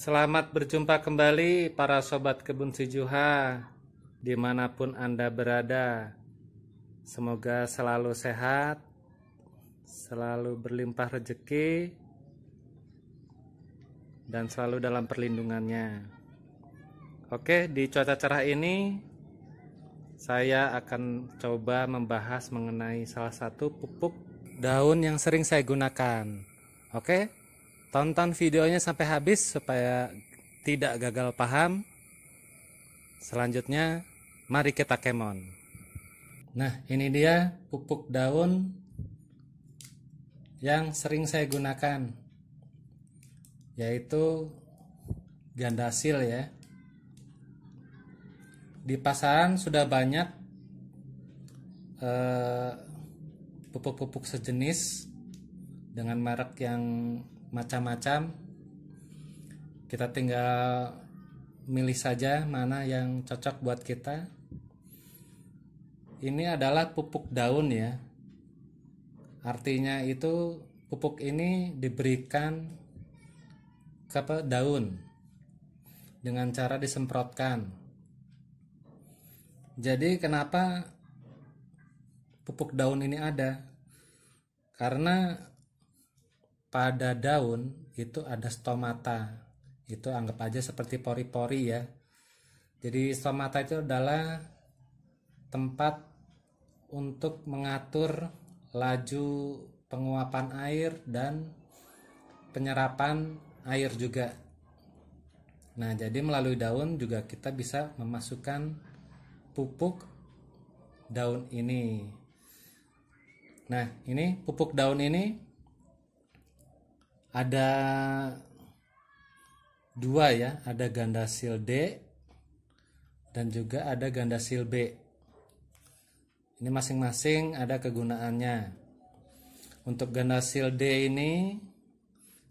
Selamat berjumpa kembali para sobat kebun sujuha dimanapun Anda berada. Semoga selalu sehat, selalu berlimpah rejeki, dan selalu dalam perlindungannya. Oke, di cuaca cerah ini saya akan coba membahas mengenai salah satu pupuk daun yang sering saya gunakan. Oke? Tonton videonya sampai habis supaya tidak gagal paham. Selanjutnya, mari kita kemon. Nah, ini dia pupuk daun yang sering saya gunakan yaitu gandasil ya. Di pasaran sudah banyak eh, pupuk-pupuk eh, sejenis dengan merek yang macam-macam kita tinggal milih saja mana yang cocok buat kita ini adalah pupuk daun ya artinya itu pupuk ini diberikan ke daun dengan cara disemprotkan jadi kenapa pupuk daun ini ada karena pada daun itu ada stomata itu anggap aja seperti pori-pori ya jadi stomata itu adalah tempat untuk mengatur laju penguapan air dan penyerapan air juga nah jadi melalui daun juga kita bisa memasukkan pupuk daun ini nah ini pupuk daun ini ada dua ya, ada gandasil D dan juga ada gandasil B. Ini masing-masing ada kegunaannya. Untuk gandasil D ini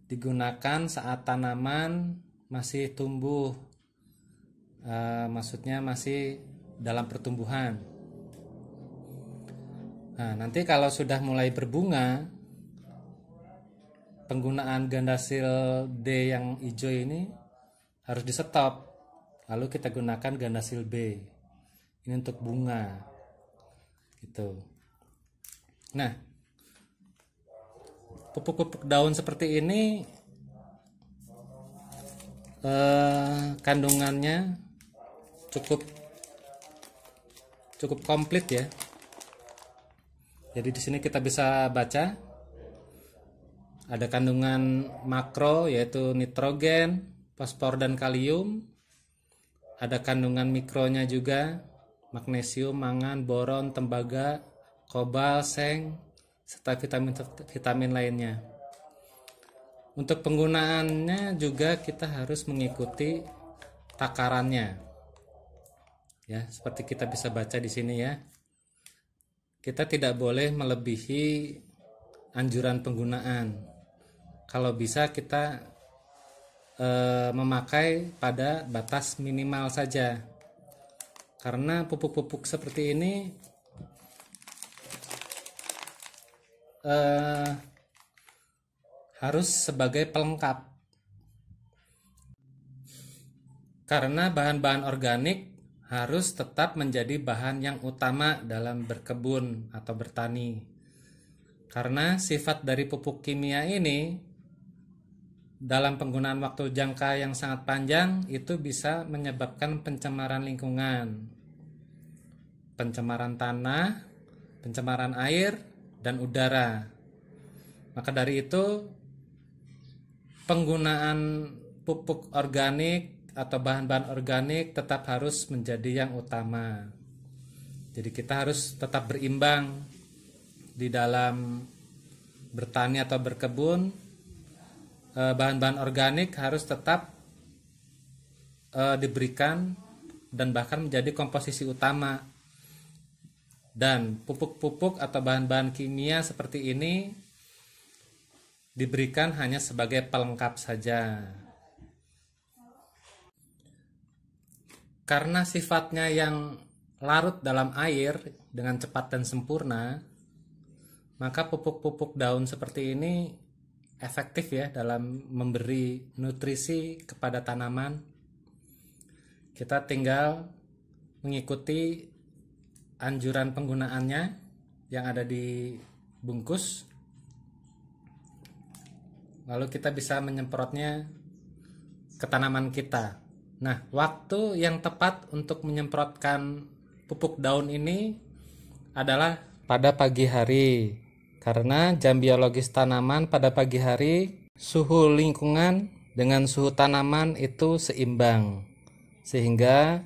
digunakan saat tanaman masih tumbuh, e, maksudnya masih dalam pertumbuhan. Nah, nanti kalau sudah mulai berbunga, penggunaan gandasil D yang hijau ini harus di stop lalu kita gunakan gandasil B ini untuk bunga gitu nah pupuk-pupuk daun seperti ini eh, kandungannya cukup cukup komplit ya jadi di sini kita bisa baca ada kandungan makro yaitu nitrogen, fosfor dan kalium. Ada kandungan mikronya juga magnesium, mangan, boron, tembaga, kobal, seng, serta vitamin vitamin lainnya. Untuk penggunaannya juga kita harus mengikuti takarannya. Ya, seperti kita bisa baca di sini ya. Kita tidak boleh melebihi anjuran penggunaan kalau bisa kita e, memakai pada batas minimal saja karena pupuk-pupuk seperti ini e, harus sebagai pelengkap karena bahan-bahan organik harus tetap menjadi bahan yang utama dalam berkebun atau bertani. Karena sifat dari pupuk kimia ini dalam penggunaan waktu jangka yang sangat panjang itu bisa menyebabkan pencemaran lingkungan, pencemaran tanah, pencemaran air, dan udara. Maka dari itu, penggunaan pupuk organik atau bahan-bahan organik tetap harus menjadi yang utama. Jadi, kita harus tetap berimbang di dalam bertani atau berkebun E, bahan-bahan organik harus tetap e, diberikan dan bahkan menjadi komposisi utama dan pupuk-pupuk atau bahan-bahan kimia seperti ini diberikan hanya sebagai pelengkap saja. Karena sifatnya yang larut dalam air dengan cepat dan sempurna, maka pupuk-pupuk daun seperti ini efektif ya dalam memberi nutrisi kepada tanaman. Kita tinggal mengikuti anjuran penggunaannya yang ada di bungkus. Lalu kita bisa menyemprotnya ke tanaman kita. Nah, waktu yang tepat untuk menyemprotkan pupuk daun ini adalah pada pagi hari karena jam biologis tanaman pada pagi hari suhu lingkungan dengan suhu tanaman itu seimbang sehingga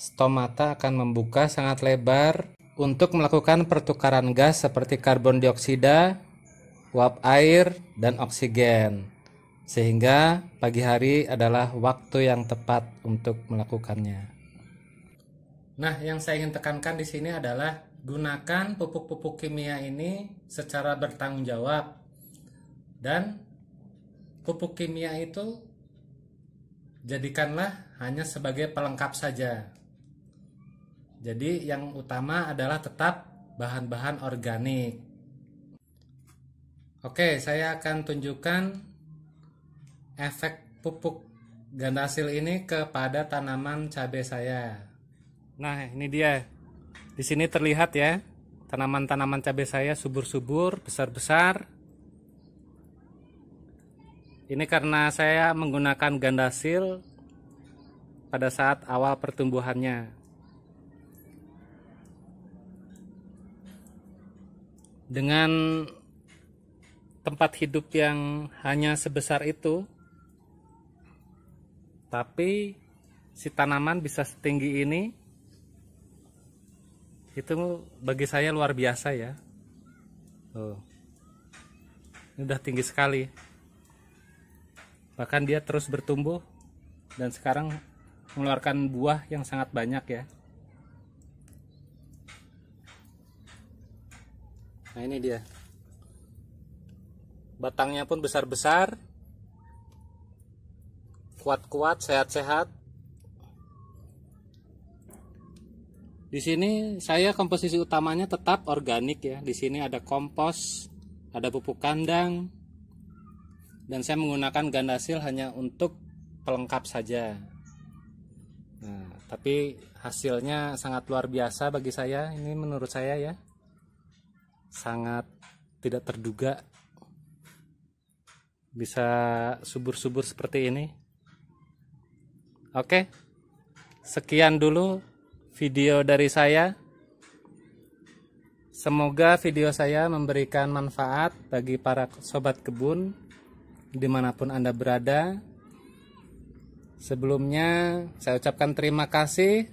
stomata akan membuka sangat lebar untuk melakukan pertukaran gas seperti karbon dioksida, uap air, dan oksigen. Sehingga pagi hari adalah waktu yang tepat untuk melakukannya. Nah, yang saya ingin tekankan di sini adalah gunakan pupuk-pupuk kimia ini secara bertanggung jawab dan pupuk kimia itu jadikanlah hanya sebagai pelengkap saja. Jadi yang utama adalah tetap bahan-bahan organik. Oke, saya akan tunjukkan efek pupuk gandasil ini kepada tanaman cabai saya. Nah, ini dia di sini terlihat ya, tanaman-tanaman cabai saya subur-subur, besar-besar. Ini karena saya menggunakan gandasil pada saat awal pertumbuhannya. Dengan tempat hidup yang hanya sebesar itu, tapi si tanaman bisa setinggi ini itu bagi saya luar biasa ya oh ini udah tinggi sekali bahkan dia terus bertumbuh dan sekarang mengeluarkan buah yang sangat banyak ya nah ini dia batangnya pun besar-besar kuat-kuat sehat-sehat Di sini saya komposisi utamanya tetap organik ya. Di sini ada kompos, ada pupuk kandang, dan saya menggunakan gandasil hanya untuk pelengkap saja. Nah, tapi hasilnya sangat luar biasa bagi saya. Ini menurut saya ya, sangat tidak terduga bisa subur-subur seperti ini. Oke, sekian dulu video dari saya. Semoga video saya memberikan manfaat bagi para sobat kebun dimanapun Anda berada. Sebelumnya, saya ucapkan terima kasih.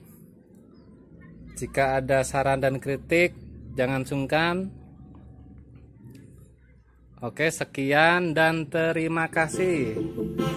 Jika ada saran dan kritik, jangan sungkan. Oke, sekian dan terima kasih.